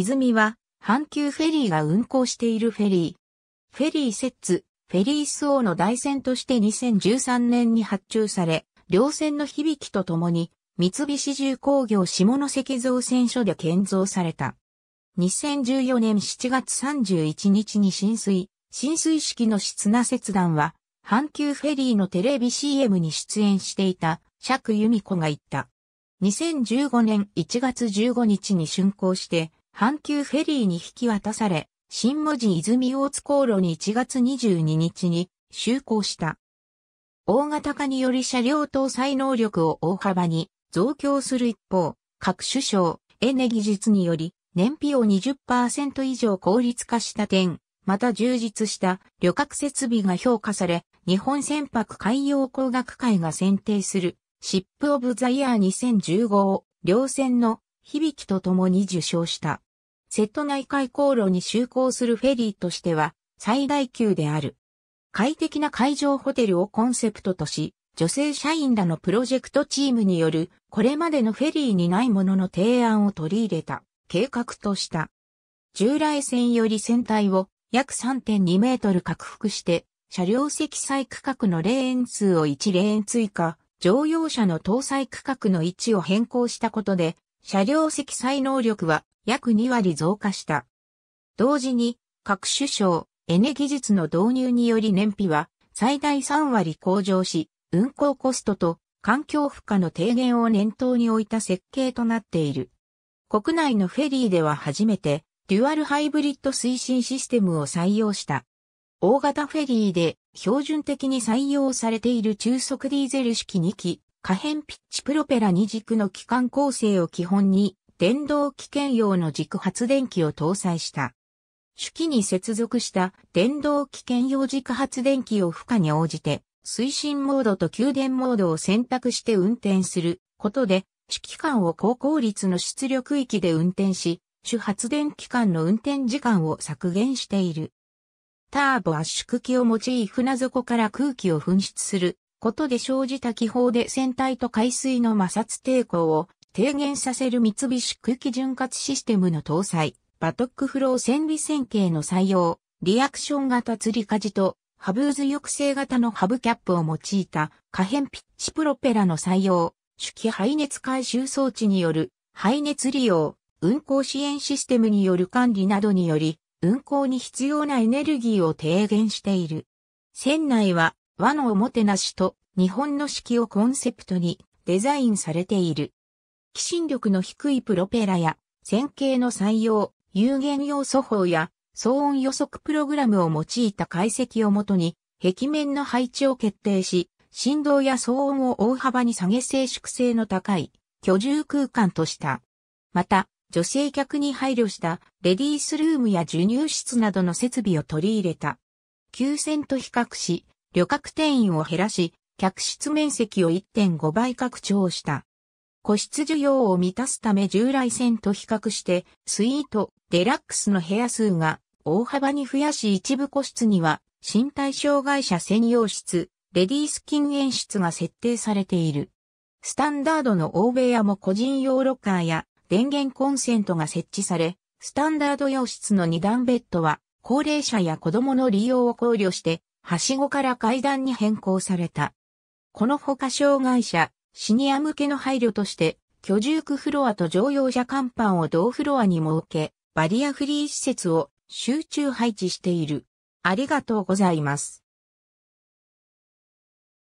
泉は、阪急フェリーが運行しているフェリー。フェリー設置、フェリース王の大船として2013年に発注され、両船の響きとともに、三菱重工業下関造船所で建造された。2014年7月31日に浸水、浸水式のな切断は、阪急フェリーのテレビ CM に出演していた釈由美子が言った。2015年1月15日に竣工して、阪急フェリーに引き渡され、新文字泉大津航路に1月22日に就航した。大型化により車両搭載能力を大幅に増強する一方、各首相、エネ技術により燃費を20%以上効率化した点、また充実した旅客設備が評価され、日本船舶海洋工学会が選定するシップオブザイヤー2015を両船の響きとともに受賞した。セット内海航路に就航するフェリーとしては最大級である。快適な海上ホテルをコンセプトとし、女性社員らのプロジェクトチームによるこれまでのフェリーにないものの提案を取り入れた計画とした。従来線より船体を約3.2メートル拡幅して車両積載区画のレーン数を1レーン追加、乗用車の搭載区画の位置を変更したことで、車両積載能力は約2割増加した。同時に、各種省、エネ技術の導入により燃費は最大3割向上し、運行コストと環境負荷の低減を念頭に置いた設計となっている。国内のフェリーでは初めて、デュアルハイブリッド推進システムを採用した。大型フェリーで標準的に採用されている中速ディーゼル式2機、可変ピッチプロペラ2軸の機関構成を基本に、電動機兼用の軸発電機を搭載した。主機に接続した電動機兼用軸発電機を負荷に応じて、推進モードと給電モードを選択して運転することで、指機官を高効率の出力域で運転し、主発電機関の運転時間を削減している。ターボ圧縮機を用い船底から空気を噴出することで生じた気泡で船体と海水の摩擦抵抗を低減させる三菱空気潤滑システムの搭載、バトックフロー線尾線形の採用、リアクション型吊り舵と、ハブーズ抑制型のハブキャップを用いた可変ピッチプロペラの採用、主機排熱回収装置による排熱利用、運行支援システムによる管理などにより、運行に必要なエネルギーを低減している。船内は和のおもてなしと日本の式をコンセプトにデザインされている。機進力の低いプロペラや、線形の採用、有限要素法や、騒音予測プログラムを用いた解析をもとに、壁面の配置を決定し、振動や騒音を大幅に下げ静粛性の高い居住空間とした。また、女性客に配慮したレディースルームや授乳室などの設備を取り入れた。旧船と比較し、旅客定員を減らし、客室面積を1.5倍拡張した。個室需要を満たすため従来線と比較して、スイート、デラックスの部屋数が大幅に増やし一部個室には、身体障害者専用室、レディース禁煙室が設定されている。スタンダードの大部屋も個人用ロッカーや電源コンセントが設置され、スタンダード洋室の2段ベッドは高齢者や子供の利用を考慮して、はしごから階段に変更された。このほか障害者、シニア向けの配慮として、居住区フロアと乗用車甲板を同フロアに設け、バリアフリー施設を集中配置している。ありがとうございます。